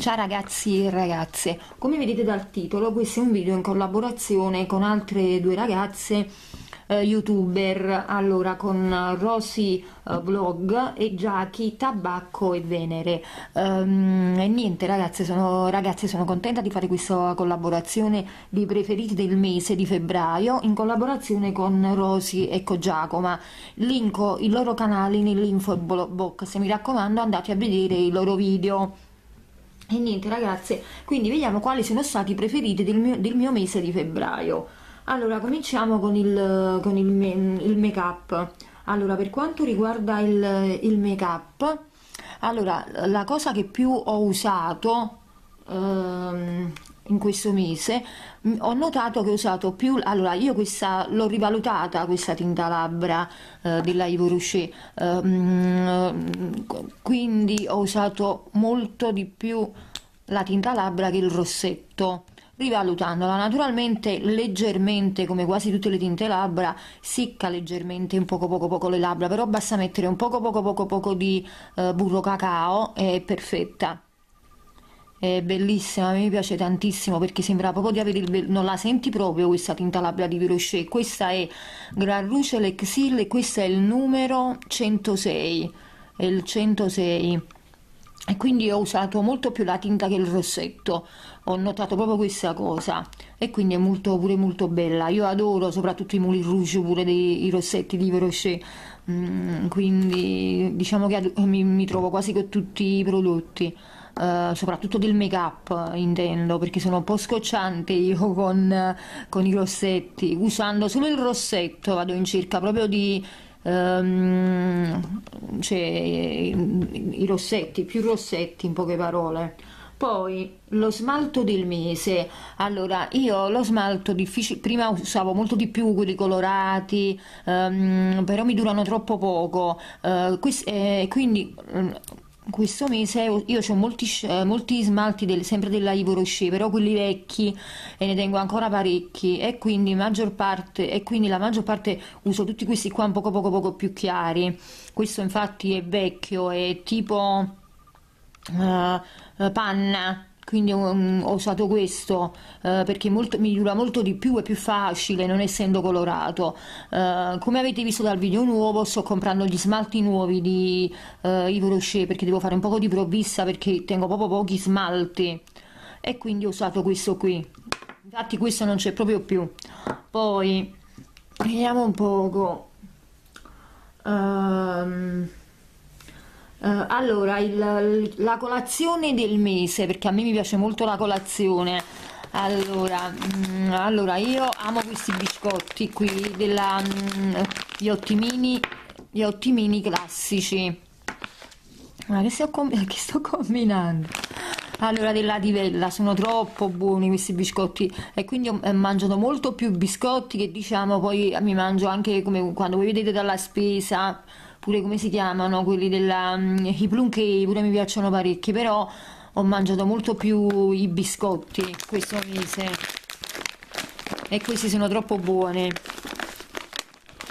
Ciao ragazzi e ragazze, come vedete dal titolo questo è un video in collaborazione con altre due ragazze eh, youtuber, allora con Rosy eh, Vlog e Giachi Tabacco e Venere. Um, e niente ragazze sono, ragazze, sono contenta di fare questa collaborazione dei preferiti del mese di febbraio in collaborazione con Rosy e con Giacoma. Linko i loro canali nell'info box, mi raccomando andate a vedere i loro video. E niente ragazze, quindi vediamo quali sono stati i preferiti del mio, del mio mese di febbraio. Allora, cominciamo con il, con il, il make-up. Allora, per quanto riguarda il, il make-up, allora, la cosa che più ho usato ehm, in questo mese ho notato che ho usato più allora io questa l'ho rivalutata questa tinta labbra eh, della Ivo Rocher eh, mm, quindi ho usato molto di più la tinta labbra che il rossetto rivalutandola naturalmente leggermente come quasi tutte le tinte labbra sicca leggermente un poco poco poco le labbra però basta mettere un poco poco poco poco di eh, burro cacao è perfetta è bellissima, a me piace tantissimo perché sembra proprio di avere il velo, non la senti proprio questa tinta labbra di Virochet. Questa è Gran Luce Lexil e questo è il numero 106, è il 106. E quindi ho usato molto più la tinta che il rossetto, ho notato proprio questa cosa e quindi è molto pure molto bella. Io adoro soprattutto i muli Rouge pure dei, i rossetti di Virochet, mm, quindi diciamo che mi, mi trovo quasi con tutti i prodotti. Eh, soprattutto del make up eh, intendo perché sono un po' scocciante io con, eh, con i rossetti usando solo il rossetto vado in cerca proprio di ehm, cioè, i, rossetti più rossetti in poche parole poi lo smalto del mese. Allora, io lo smalto difficile, prima usavo molto di più quelli colorati, ehm, però mi durano troppo poco. Eh, quindi mm, questo mese io ho molti, eh, molti smalti del, sempre della Ivo Rocher, però quelli vecchi e ne tengo ancora parecchi e quindi, parte, e quindi, la maggior parte uso tutti questi qua un poco poco poco più chiari. Questo infatti è vecchio, è tipo uh, panna, quindi um, ho usato questo uh, perché molto, mi dura molto di più, è più facile non essendo colorato. Uh, come avete visto dal video nuovo sto comprando gli smalti nuovi di uh, Yves Rocher perché devo fare un po' di provvista perché tengo proprio pochi smalti e quindi ho usato questo qui. Infatti questo non c'è proprio più. Poi, vediamo un poco. Um, Uh, allora, il, la colazione del mese, perché a me mi piace molto la colazione. Allora, mh, mm, allora io amo questi biscotti qui, della, mh, mm, gli, ottimini, gli ottimini classici. Ma che, che sto combinando? Allora, della Divella, sono troppo buoni questi biscotti e quindi ho eh, mangiato molto più biscotti che diciamo poi mi mangio anche come quando voi vedete dalla spesa oppure come si chiamano quelli della um, i plum cake pure mi piacciono parecchi però ho mangiato molto più i biscotti questo mese e questi sono troppo buoni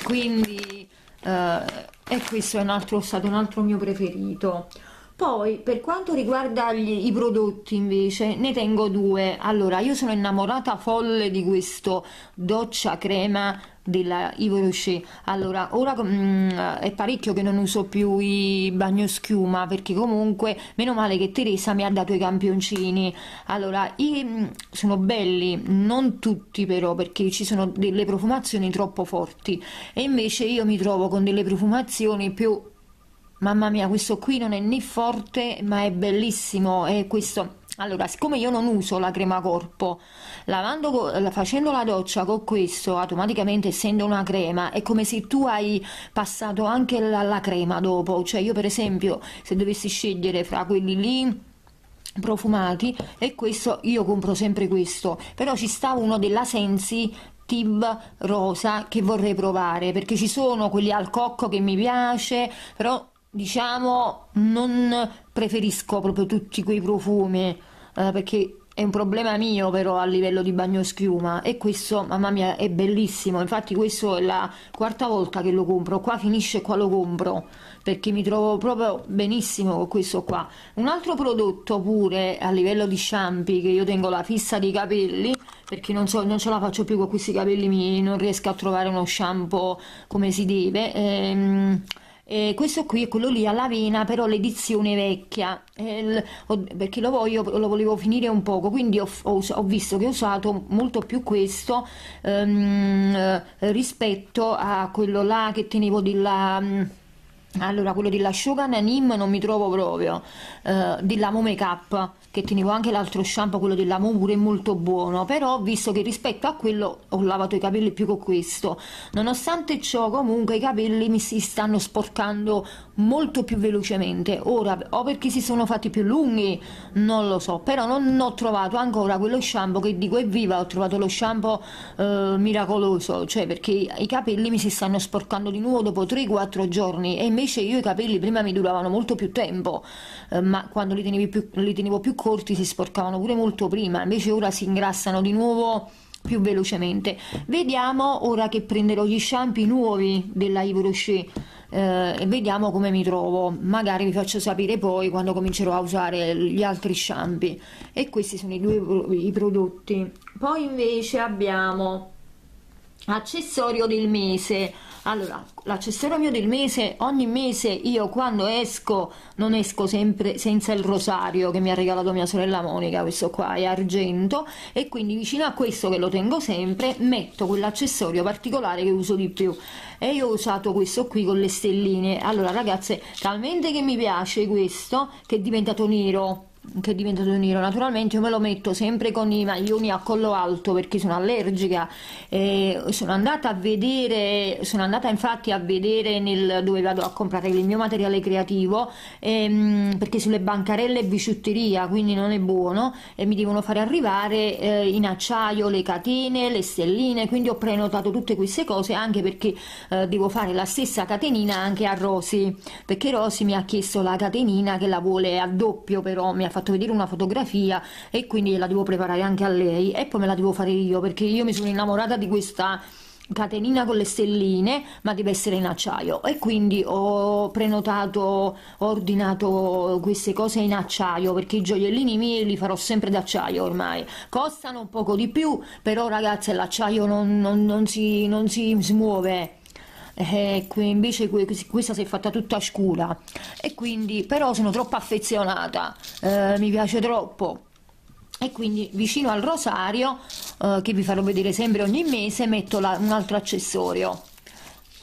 quindi eh, e questo è, un altro, stato un altro mio preferito poi, per quanto riguarda gli, i prodotti, invece, ne tengo due. Allora, io sono innamorata folle di questo doccia crema della Ivo Rocher. Allora, ora mh, mm, è parecchio che non uso più i bagnoschiuma perché comunque meno male che Teresa mi ha dato i campioncini. Allora, i, mh, mm, sono belli, non tutti però perché ci sono delle profumazioni troppo forti e invece io mi trovo con delle profumazioni più Mamma mia, questo qui non è né forte, ma è bellissimo. È questo. Allora, siccome io non uso la crema corpo, lavando, facendo la doccia con questo, automaticamente essendo una crema, è come se tu hai passato anche la, la crema dopo. Cioè, io per esempio, se dovessi scegliere fra quelli lì profumati e questo io compro sempre questo però ci sta uno della Sensi Tib rosa che vorrei provare perché ci sono quelli al cocco che mi piace però diciamo non preferisco proprio tutti quei profumi eh, perché è un problema mio però a livello di bagno schiuma e questo mamma mia è bellissimo infatti questo è la quarta volta che lo compro qua finisce e qua lo compro perché mi trovo proprio benissimo con questo qua un altro prodotto pure a livello di shampoo che io tengo la fissa dei capelli perché non, so, non ce la faccio più con questi capelli miei non riesco a trovare uno shampoo come si deve ehm, eh, questo qui è quello lì alla vena, però l'edizione vecchia, eh, ho, perché lo, voglio, lo volevo finire un poco, quindi ho, ho, ho visto che ho usato molto più questo ehm, rispetto a quello là che tenevo di là... Allora, quello di Lasciugan Nim non mi trovo proprio, eh, di Lamo Makeup, che tenevo anche l'altro shampoo, quello del Lamo pure è molto buono, però visto che rispetto a quello ho lavato i capelli più con questo, nonostante ciò comunque i capelli mi si stanno sporcando molto più velocemente, ora o perché si sono fatti più lunghi, non lo so, però non ho trovato ancora quello shampoo che dico evviva, ho trovato lo shampoo eh, miracoloso, cioè perché i capelli mi si stanno sporcando di nuovo dopo 3-4 giorni e invece Invece io i capelli prima mi duravano molto più tempo, eh, ma quando li, più, li tenevo più corti si sporcavano pure molto prima, invece ora si ingrassano di nuovo più velocemente. Vediamo ora che prenderò gli shampoo nuovi della Yves Rocher eh, e vediamo come mi trovo. Magari vi faccio sapere poi quando comincerò a usare gli altri shampoo. E questi sono i due i prodotti. Poi invece abbiamo accessorio del mese allora l'accessorio mio del mese ogni mese io quando esco non esco sempre senza il rosario che mi ha regalato mia sorella Monica questo qua è argento e quindi vicino a questo che lo tengo sempre metto quell'accessorio particolare che uso di più e io ho usato questo qui con le stelline allora ragazze talmente che mi piace questo che è diventato nero che diventa nero naturalmente io me lo metto sempre con i maglioni a collo alto perché sono allergica eh, sono andata a vedere sono andata infatti a vedere nel, dove vado a comprare il mio materiale creativo ehm, perché sulle bancarelle è biciutteria quindi non è buono e mi devono fare arrivare eh, in acciaio le catene le stelline quindi ho prenotato tutte queste cose anche perché eh, devo fare la stessa catenina anche a Rosy perché Rosy mi ha chiesto la catenina che la vuole a doppio però mi ha fatto fatto vedere una fotografia e quindi la devo preparare anche a lei e poi me la devo fare io perché io mi sono innamorata di questa catenina con le stelline ma deve essere in acciaio e quindi ho prenotato ho ordinato queste cose in acciaio perché i gioiellini miei li farò sempre d'acciaio ormai costano un poco di più però ragazze l'acciaio non, non, non, si, non si, si eh, qui invece questa si è fatta tutta scura e quindi però sono troppo affezionata, eh, mi piace troppo e quindi vicino al rosario eh, che vi farò vedere sempre ogni mese metto la, un altro accessorio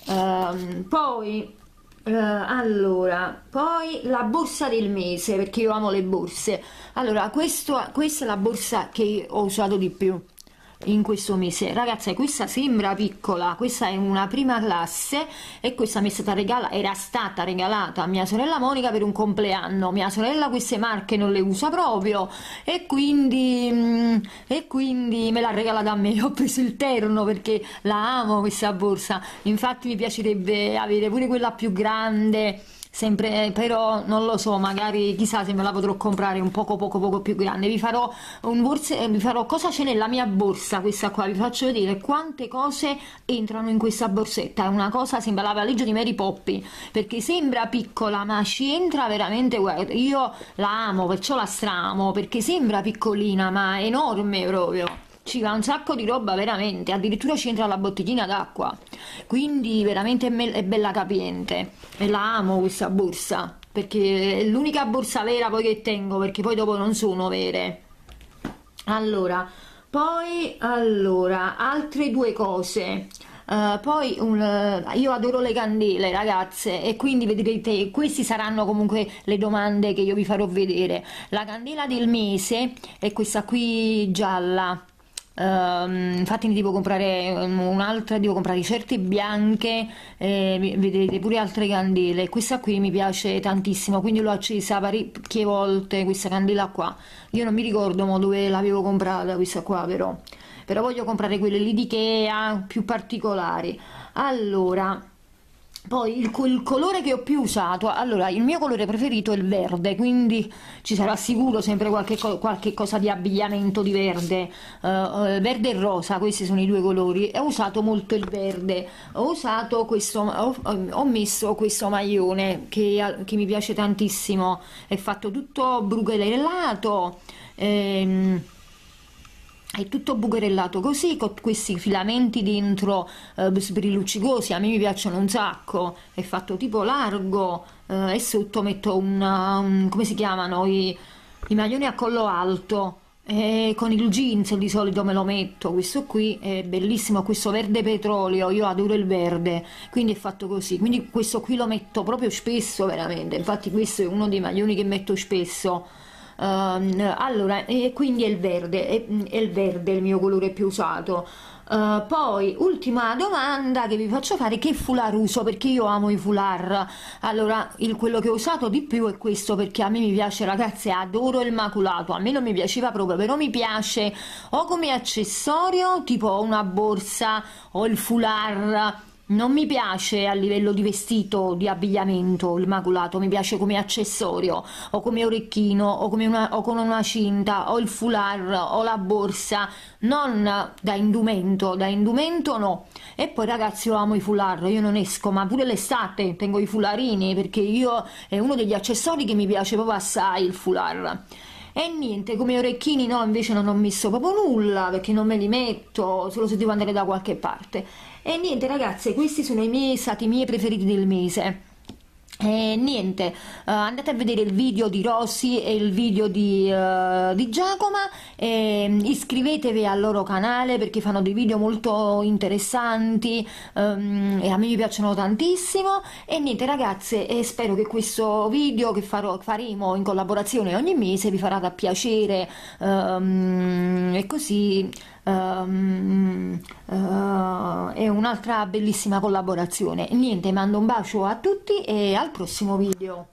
ehm, poi eh, allora poi la borsa del mese perché io amo le borse allora questo, questa è la borsa che ho usato di più in questo mese ragazzi questa sembra piccola questa è una prima classe e questa mi è stata regala era stata regalata a mia sorella Monica per un compleanno mia sorella queste marche non le usa proprio e quindi mm, e quindi me l'ha regalata a me ho preso il terno perché la amo questa borsa infatti mi piacerebbe avere pure quella più grande sempre, eh, però non lo so, magari chissà se me la potrò comprare un poco poco poco più grande. Vi farò un borse, eh, vi farò cosa c'è nella mia borsa, questa qua, vi faccio vedere quante cose entrano in questa borsetta. È una cosa, sembra la valigia di Mary Poppy, perché sembra piccola, ma ci entra veramente, guarda, io la amo, perciò la stramo, perché sembra piccolina, ma è enorme proprio ci va un sacco di roba veramente, addirittura ci entra la bottiglina d'acqua, quindi veramente è, bella capiente e la amo questa borsa perché è l'unica borsa vera poi che tengo perché poi dopo non sono vere. Allora, poi allora, altre due cose. Uh, poi un, uh, io adoro le candele ragazze e quindi vedrete queste saranno comunque le domande che io vi farò vedere la candela del mese è questa qui gialla Um, infatti ne devo comprare ehm, un'altra, devo comprare certe bianche, eh, vedrete pure altre candele. Questa qui mi piace tantissimo, quindi l'ho accesa parecchie volte questa candela qua. Io non mi ricordo dove l'avevo comprata questa qua però, però voglio comprare quelle lì di Ikea più particolari. Allora, poi il, il, colore che ho più usato, allora il mio colore preferito è il verde, quindi ci sarà sicuro sempre qualche, qualche cosa di abbigliamento di verde, uh, verde e rosa, questi sono i due colori, ho usato molto il verde, ho usato questo, ho, ho messo questo maglione che, che, mi piace tantissimo, è fatto tutto brugellato, ehm, è tutto bucherellato così, con questi filamenti dentro eh, sbriluccicosi, a me mi piacciono un sacco, è fatto tipo largo eh, e sotto metto una, un, come si chiamano, i, i maglioni a collo alto e con il jeans di solito me lo metto, questo qui è bellissimo, questo verde petrolio, io adoro il verde, quindi è fatto così, quindi questo qui lo metto proprio spesso veramente, infatti questo è uno dei maglioni che metto spesso, Uh, allora, e quindi è il verde, è, è il verde il mio colore più usato. Uh, poi ultima domanda che vi faccio fare che foulard uso perché io amo i foulard allora il, quello che ho usato di più è questo perché a me mi piace ragazze adoro il maculato a me non mi piaceva proprio però mi piace o come accessorio tipo una borsa o il foulard non mi piace a livello di vestito, di abbigliamento il maculato, mi piace come accessorio, o come orecchino, o, come una, o con una cinta, o il foulard, o la borsa, non da indumento, da indumento no. E poi ragazzi io amo i foulard, io non esco, ma pure l'estate tengo i foularini, perché io è uno degli accessori che mi piace proprio assai il foulard. E niente, come orecchini no, invece non ho messo proprio nulla, perché non me li metto, solo se devo andare da qualche parte e niente ragazze, questi sono i miei stati miei preferiti del mese. E niente, uh, andate a vedere il video di Rossi e il video di, uh, di Giacoma e mm, iscrivetevi al loro canale perché fanno dei video molto interessanti um, e a me mi piacciono tantissimo e niente ragazze e spero che questo video che farò, faremo in collaborazione ogni mese vi farà da piacere um, e così um, uh, è un'altra bellissima collaborazione niente mando un bacio a tutti e al prossimo video